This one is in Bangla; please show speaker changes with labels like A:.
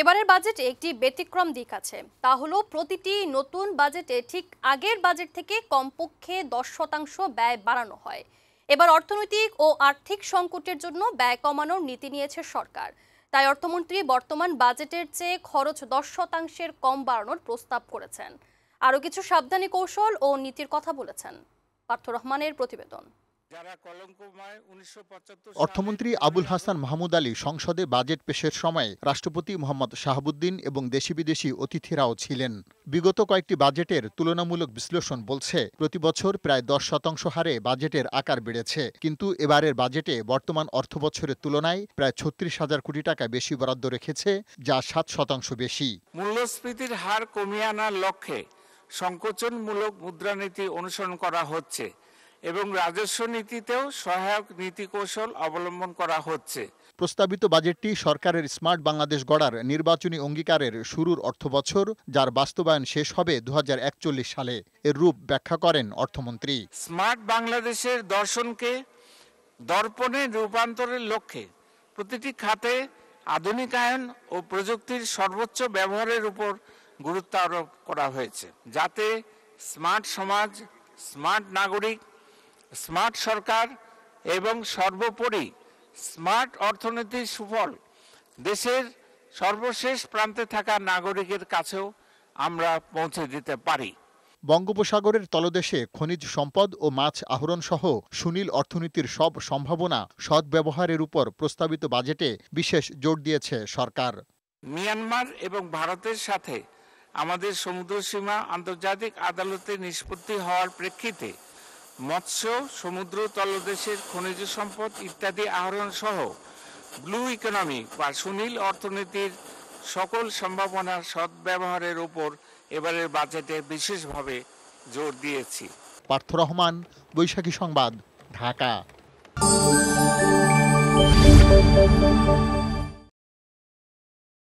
A: এবারের বাজেটে একটি ব্যতিক্রম দিক আছে তা হলো প্রতিটি নতুন বাজেটে ঠিক আগের বাজেট থেকে কমপক্ষে দশ শতাংশ ব্যয় বাড়ানো হয় এবার অর্থনৈতিক ও আর্থিক সংকটের জন্য ব্যয় কমানোর নীতি নিয়েছে সরকার তাই অর্থমন্ত্রী বর্তমান বাজেটের চেয়ে খরচ দশ শতাংশের কম বাড়ানোর প্রস্তাব করেছেন আরও কিছু সাবধানী কৌশল ও নীতির কথা বলেছেন পার্থ রহমানের প্রতিবেদন
B: অর্থমন্ত্রী আবুল হাসান মাহমুদ আলী সংসদে বাজেট পেশের সময় রাষ্ট্রপতি মোহাম্মদ শাহাবুদ্দিন এবং দেশি বিদেশি অতিথিরাও ছিলেন বিগত কয়েকটি বাজেটের তুলনামূলক বিশ্লেষণ বলছে প্রতি বছর প্রায় দশ শতাংশ হারে বাজেটের আকার বেড়েছে কিন্তু এবারের বাজেটে বর্তমান অর্থ বছরের তুলনায় প্রায় ছত্রিশ হাজার কোটি টাকা বেশি বরাদ্দ রেখেছে যা সাত শতাংশ বেশি
C: মূল্যস্ফীতির হার কমিয়ে আনার লক্ষ্যে সংকোচনমূলক মুদ্রানীতি অনুসরণ করা হচ্ছে এবং রাজস্ব নীতিতেও সহায়ক নীতি কৌশল অবলম্বন করা হচ্ছে
B: প্রস্তাবিত বাজেটটি সরকারের স্মার্ট বাংলাদেশ গড়ার নির্বাচনী অঙ্গীকারের শুরুর অর্থবছর যার বাস্তবায়ন শেষ হবে দু সালে এর রূপ ব্যাখ্যা করেন অর্থমন্ত্রী
C: স্মার্ট বাংলাদেশের দর্শনকে দর্পণে রূপান্তরের লক্ষ্যে প্রতিটি খাতে আধুনিকায়ন ও প্রযুক্তির সর্বোচ্চ ব্যবহারের উপর গুরুত্ব আরোপ করা হয়েছে যাতে স্মার্ট সমাজ স্মার্ট নাগরিক স্মার্ট সরকার এবং সর্বোপরি স্মার্ট অর্থনীতির সুফল দেশের সর্বশেষ প্রান্তে থাকা নাগরিকের কাছেও আমরা পৌঁছে দিতে পারি
B: বঙ্গোপসাগরের তলদেশে খনিজ সম্পদ ও মাছ আহরণ সহ সুনীল অর্থনীতির সব সম্ভাবনা সদ্ব্যবহারের উপর প্রস্তাবিত বাজেটে বিশেষ জোর দিয়েছে সরকার
C: মিয়ানমার এবং ভারতের সাথে আমাদের সমুদ্র সীমা আন্তর্জাতিক আদালতে নিষ্পত্তি হওয়ার প্রেক্ষিতে মৎস্য সমুদ্র তলদেশের খনিজ সম্পদ ইত্যাদি আহরণ সহ ব্লু ইকোনমি বা সুনীল অর্থনীতির সকল সম্ভাবনার সদ্ব্যবহারের ওপর এবারের বাজেটে বিশেষভাবে জোর দিয়েছি
B: পার্থ রহমান বৈশাখী সংবাদ ঢাকা